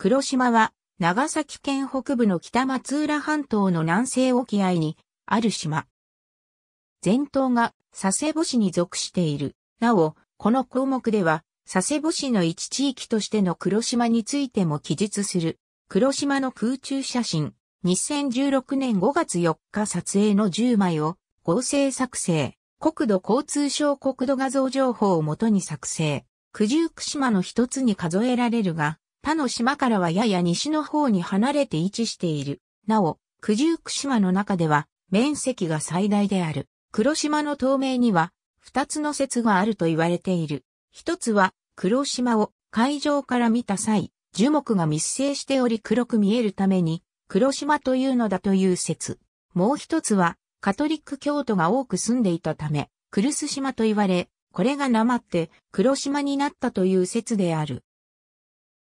黒島は、長崎県北部の北松浦半島の南西沖合に、ある島。全島が佐世保市に属している。なお、この項目では、佐世保市の一地域としての黒島についても記述する。黒島の空中写真、2016年5月4日撮影の10枚を合成作成。国土交通省国土画像情報をもとに作成。九十九島の一つに数えられるが、他の島からはやや西の方に離れて位置している。なお、九十九島の中では面積が最大である。黒島の透明には二つの説があると言われている。一つは黒島を海上から見た際、樹木が密生しており黒く見えるために黒島というのだという説。もう一つはカトリック教徒が多く住んでいたため、クルス島と言われ、これがなまって黒島になったという説である。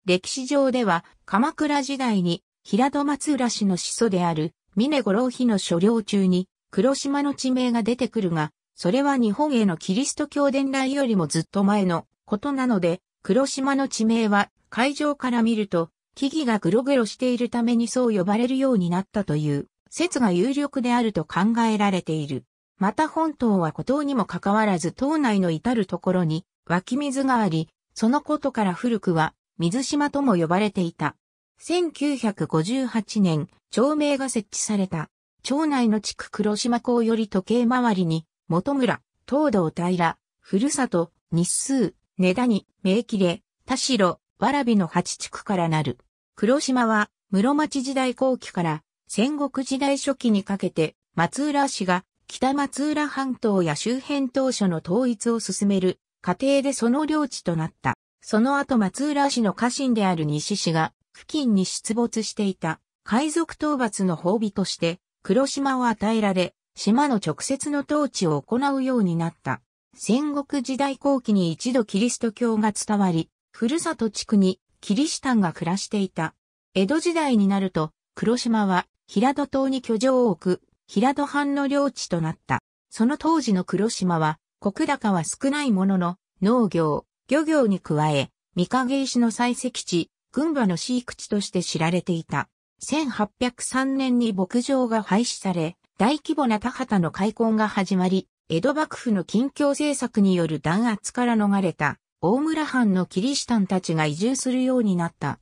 歴史上では、鎌倉時代に、平戸松浦氏の始祖である、峰五郎妃の所領中に、黒島の地名が出てくるが、それは日本へのキリスト教伝来よりもずっと前のことなので、黒島の地名は海上から見ると木々がグログロしているためにそう呼ばれるようになったという説が有力であると考えられている。また本島は孤島にもかかわらず島内の至るところに湧き水があり、そのことから古くは水島とも呼ばれていた。1958年、町名が設置された。町内の地区黒島港より時計回りに、元村、東道平、ふるさと、日数、根谷、名切、田代、わらびの8地区からなる。黒島は、室町時代後期から戦国時代初期にかけて、松浦氏が北松浦半島や周辺当初の統一を進める過程でその領地となった。その後松浦氏の家臣である西氏が、付近に出没していた、海賊討伐の褒美として、黒島を与えられ、島の直接の統治を行うようになった。戦国時代後期に一度キリスト教が伝わり、ふるさと地区にキリシタンが暮らしていた。江戸時代になると、黒島は平戸島に居城を置く、平戸藩の領地となった。その当時の黒島は、国高は少ないものの、農業、漁業に加え、三影石の採石地、群馬の飼育地として知られていた。1803年に牧場が廃止され、大規模な田畑の開墾が始まり、江戸幕府の近況政策による弾圧から逃れた、大村藩のキリシタンたちが移住するようになった。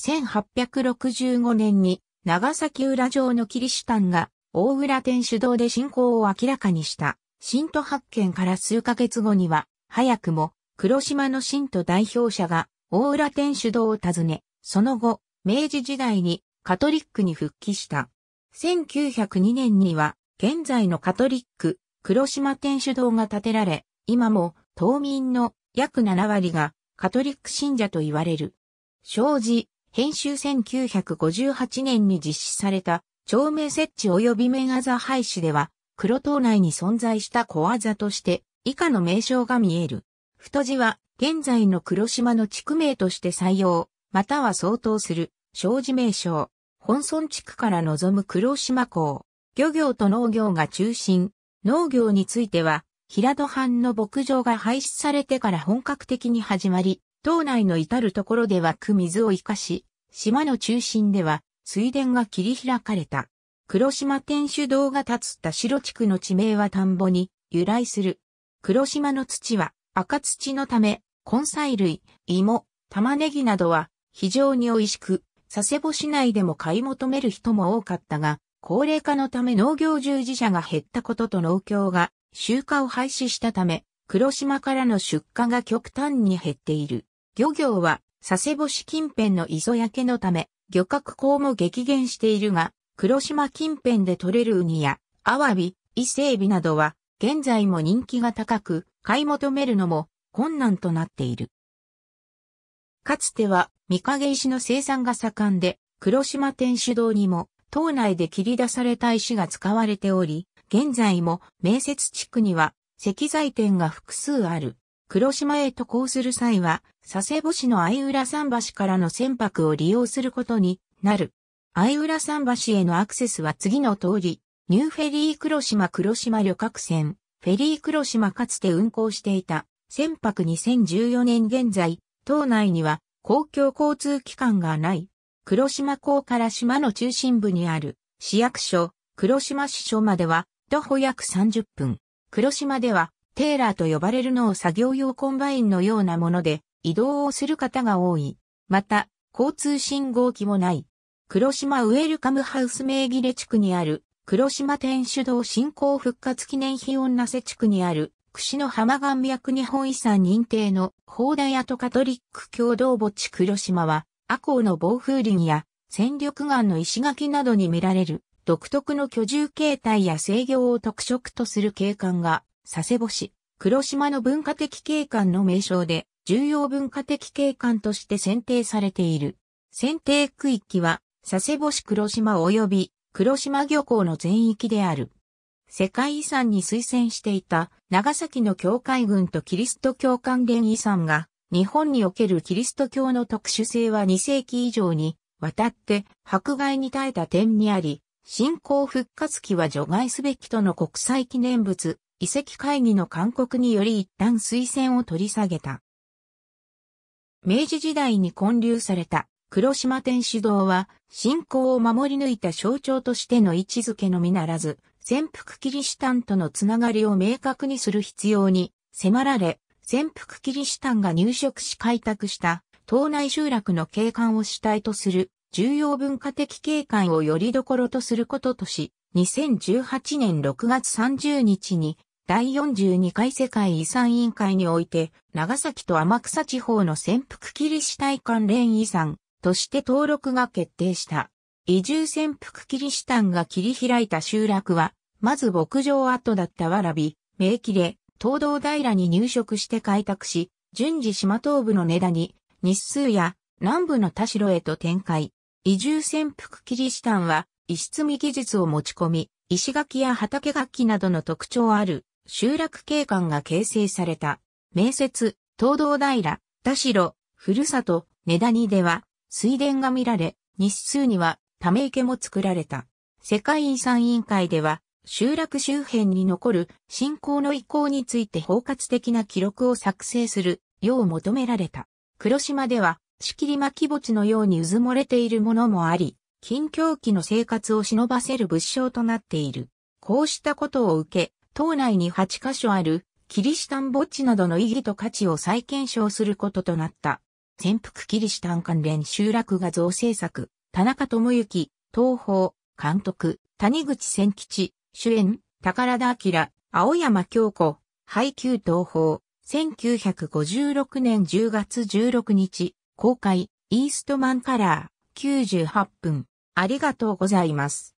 1865年に、長崎浦城のキリシタンが、大浦天主堂で信仰を明らかにした。新都発見から数ヶ月後には、早くも、黒島の信徒代表者が、大浦天主堂を訪ね、その後、明治時代にカトリックに復帰した。1902年には、現在のカトリック、黒島天主堂が建てられ、今も、島民の約7割がカトリック信者と言われる。障子、編集1958年に実施された、町名設置及びメガザ廃止では、黒島内に存在した小技として、以下の名称が見える。太字は現在の黒島の地区名として採用、または相当する、小字名称。本村地区から望む黒島港。漁業と農業が中心。農業については、平戸藩の牧場が廃止されてから本格的に始まり、島内の至るところではく水を活かし、島の中心では水田が切り開かれた。黒島天主堂が建つた白地区の地名は田んぼに由来する。黒島の土は赤土のため、根菜類、芋、玉ねぎなどは非常に美味しく、佐世保市内でも買い求める人も多かったが、高齢化のため農業従事者が減ったことと農協が集荷を廃止したため、黒島からの出荷が極端に減っている。漁業は佐世保市近辺の磯焼けのため、漁獲港も激減しているが、黒島近辺で採れるウニや、アワビ、伊勢エビなどは現在も人気が高く、買い求めるのも困難となっている。かつては、御影石の生産が盛んで、黒島天主堂にも、島内で切り出された石が使われており、現在も名接地区には石材店が複数ある。黒島へ渡航する際は、佐世保市の相浦桟橋からの船舶を利用することになる。相浦桟橋へのアクセスは次の通り、ニューフェリー黒島黒島旅客船、フェリー黒島かつて運航していた、船舶2014年現在、島内には公共交通機関がない。黒島港から島の中心部にある市役所、黒島支所までは徒歩約30分。黒島ではテーラーと呼ばれるのを作業用コンバインのようなもので移動をする方が多い。また、交通信号機もない。黒島ウェルカムハウス名義れ地区にある黒島天主堂振興復活記念碑女瀬地区にある、串の浜岩脈日本遺産認定の砲台跡カトリック共同墓地黒島は、阿公の暴風林や戦力岩の石垣などに見られる独特の居住形態や制御を特色とする景観が、佐世保市、黒島の文化的景観の名称で、重要文化的景観として選定されている。選定区域は、佐世保市黒島及び黒島漁港の全域である。世界遺産に推薦していた長崎の教会軍とキリスト教関連遺産が日本におけるキリスト教の特殊性は2世紀以上にわたって迫害に耐えた点にあり、信仰復活期は除外すべきとの国際記念物遺跡会議の勧告により一旦推薦を取り下げた。明治時代に建立された黒島天主堂は、信仰を守り抜いた象徴としての位置づけのみならず、潜伏キリシタンとのつながりを明確にする必要に迫られ、潜伏キリシタンが入植し開拓した島内集落の景観を主体とする重要文化的景観をよりどころとすることとし、2018年6月30日に第42回世界遺産委員会において、長崎と天草地方の潜伏キリシタイ関連遺産、として登録が決定した。移住潜伏キリシタンが切り開いた集落は、まず牧場跡だったわらび、名切れ、東道平に入植して開拓し、順次島東部の根田に、日数や南部の田代へと展開。移住潜伏キリシタンは、石積み技術を持ち込み、石垣や畑楽器などの特徴ある集落景観が形成された。名接、東道平、田代、ふるさと、根谷では、水田が見られ、日数にはため池も作られた。世界遺産委員会では、集落周辺に残る信仰の意向について包括的な記録を作成するよう求められた。黒島では、仕切り巻き墓地のように渦漏もれているものもあり、近況期の生活を忍ばせる物証となっている。こうしたことを受け、島内に8カ所あるキリシタン墓地などの意義と価値を再検証することとなった。潜伏キリシタン関連集落画像制作、田中智之、東方、監督、谷口千吉、主演、宝田明、青山京子、配給東方、1956年10月16日、公開、イーストマンカラー、98分。ありがとうございます。